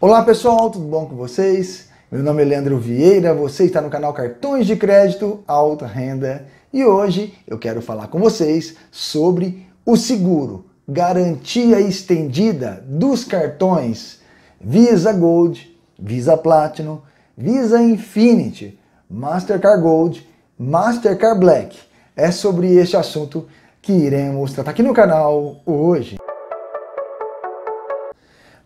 Olá pessoal, tudo bom com vocês? Meu nome é Leandro Vieira, você está no canal Cartões de Crédito Alta Renda e hoje eu quero falar com vocês sobre o seguro, garantia estendida dos cartões Visa Gold, Visa Platinum, Visa Infinity, Mastercard Gold, Mastercard Black. É sobre este assunto que iremos tratar aqui no canal hoje.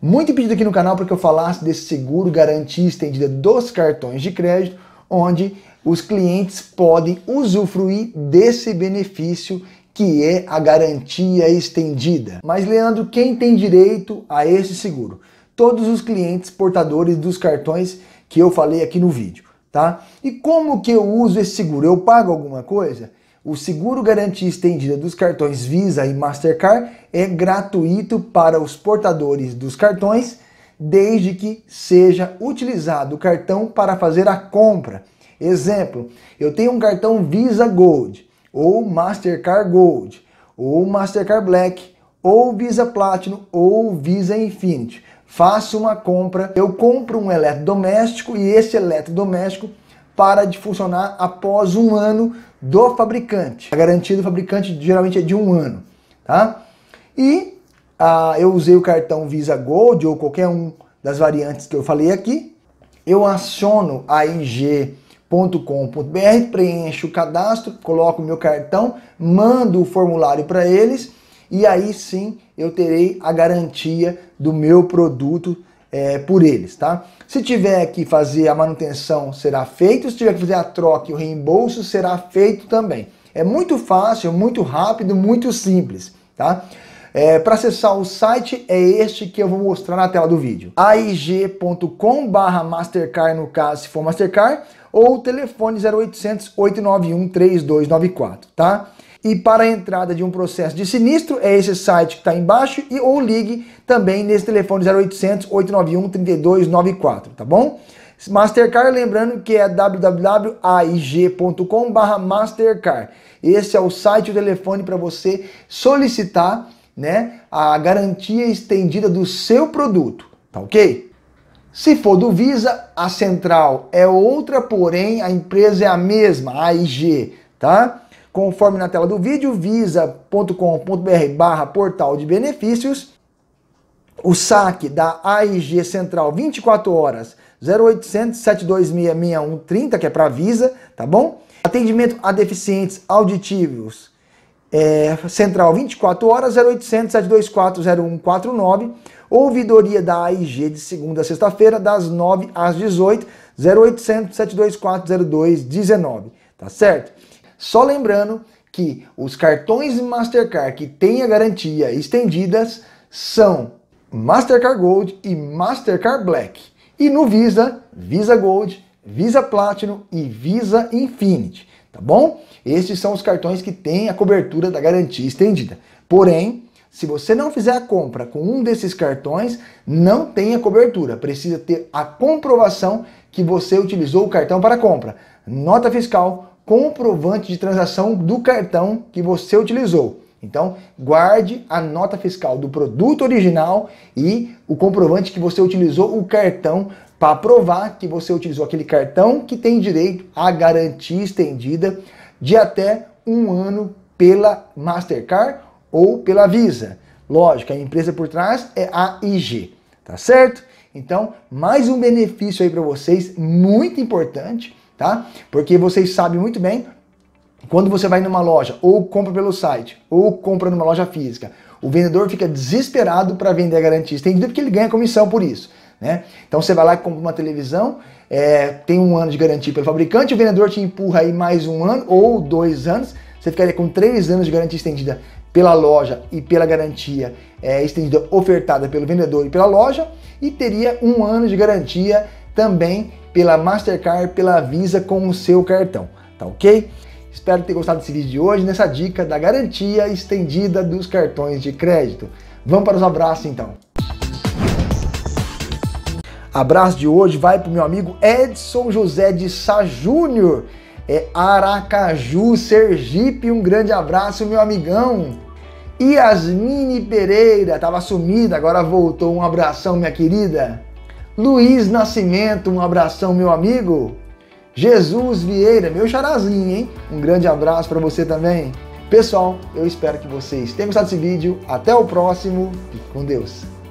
Muito pedido aqui no canal para que eu falasse desse seguro garantia estendida dos cartões de crédito, onde os clientes podem usufruir desse benefício que é a garantia estendida. Mas Leandro, quem tem direito a esse seguro? Todos os clientes portadores dos cartões que eu falei aqui no vídeo, tá? E como que eu uso esse seguro? Eu pago alguma coisa? O seguro garantia estendida dos cartões Visa e Mastercard é gratuito para os portadores dos cartões, desde que seja utilizado o cartão para fazer a compra. Exemplo, eu tenho um cartão Visa Gold, ou Mastercard Gold, ou Mastercard Black, ou Visa Platinum, ou Visa Infinity. Faço uma compra, eu compro um eletrodoméstico e esse eletrodoméstico para de funcionar após um ano do fabricante. A tá garantia do fabricante geralmente é de um ano, tá? E ah, eu usei o cartão Visa Gold ou qualquer um das variantes que eu falei aqui. Eu aciono a IG .com.br, preencho o cadastro, coloco o meu cartão, mando o formulário para eles e aí sim eu terei a garantia do meu produto é, por eles, tá? Se tiver que fazer a manutenção, será feito. Se tiver que fazer a troca e o reembolso, será feito também. É muito fácil, muito rápido, muito simples, tá? É, para acessar o site é este que eu vou mostrar na tela do vídeo. aig.com/barra Mastercard no caso se for Mastercard ou telefone 0800 891 3294, tá? E para a entrada de um processo de sinistro, é esse site que está embaixo e ou ligue também nesse telefone 0800 891 3294, tá bom? Mastercard, lembrando que é www.aig.com.br Mastercard. Esse é o site e o telefone para você solicitar né, a garantia estendida do seu produto, tá ok? Se for do Visa, a central é outra, porém a empresa é a mesma, a AIG, tá? conforme na tela do vídeo, visa.com.br barra portal de benefícios. O saque da AIG Central 24 horas 0800 726 6130, que é para Visa, tá bom? Atendimento a deficientes auditivos é, Central 24 horas 0800 724 0149. Ouvidoria da AIG de segunda a sexta-feira, das 9 às 18, 0800 724 0219, tá certo? Só lembrando que os cartões Mastercard que têm a garantia estendidas são Mastercard Gold e Mastercard Black. E no Visa, Visa Gold, Visa Platinum e Visa Infinity, tá bom? Estes são os cartões que têm a cobertura da garantia estendida. Porém, se você não fizer a compra com um desses cartões, não tem a cobertura. Precisa ter a comprovação que você utilizou o cartão para compra. Nota fiscal comprovante de transação do cartão que você utilizou. Então, guarde a nota fiscal do produto original e o comprovante que você utilizou o cartão para provar que você utilizou aquele cartão que tem direito à garantia estendida de até um ano pela Mastercard ou pela Visa. Lógico, a empresa por trás é a IG, tá certo? Então, mais um benefício aí para vocês, muito importante tá? Porque vocês sabem muito bem, quando você vai numa loja ou compra pelo site ou compra numa loja física, o vendedor fica desesperado para vender a garantia estendida porque ele ganha comissão por isso. Né? Então você vai lá e compra uma televisão, é, tem um ano de garantia pelo fabricante, o vendedor te empurra aí mais um ano ou dois anos, você ficaria com três anos de garantia estendida pela loja e pela garantia é, estendida ofertada pelo vendedor e pela loja, e teria um ano de garantia também pela Mastercard, pela Visa com o seu cartão, tá ok? Espero ter gostado desse vídeo de hoje, nessa dica da garantia estendida dos cartões de crédito. Vamos para os abraços então. Abraço de hoje vai para o meu amigo Edson José de Sá Júnior, é Aracaju, Sergipe. Um grande abraço, meu amigão. Yasmine Pereira, estava sumida, agora voltou. Um abração, minha querida. Luiz Nascimento, um abração, meu amigo. Jesus Vieira, meu charazinho, hein? Um grande abraço para você também. Pessoal, eu espero que vocês tenham gostado desse vídeo. Até o próximo. Fique com Deus.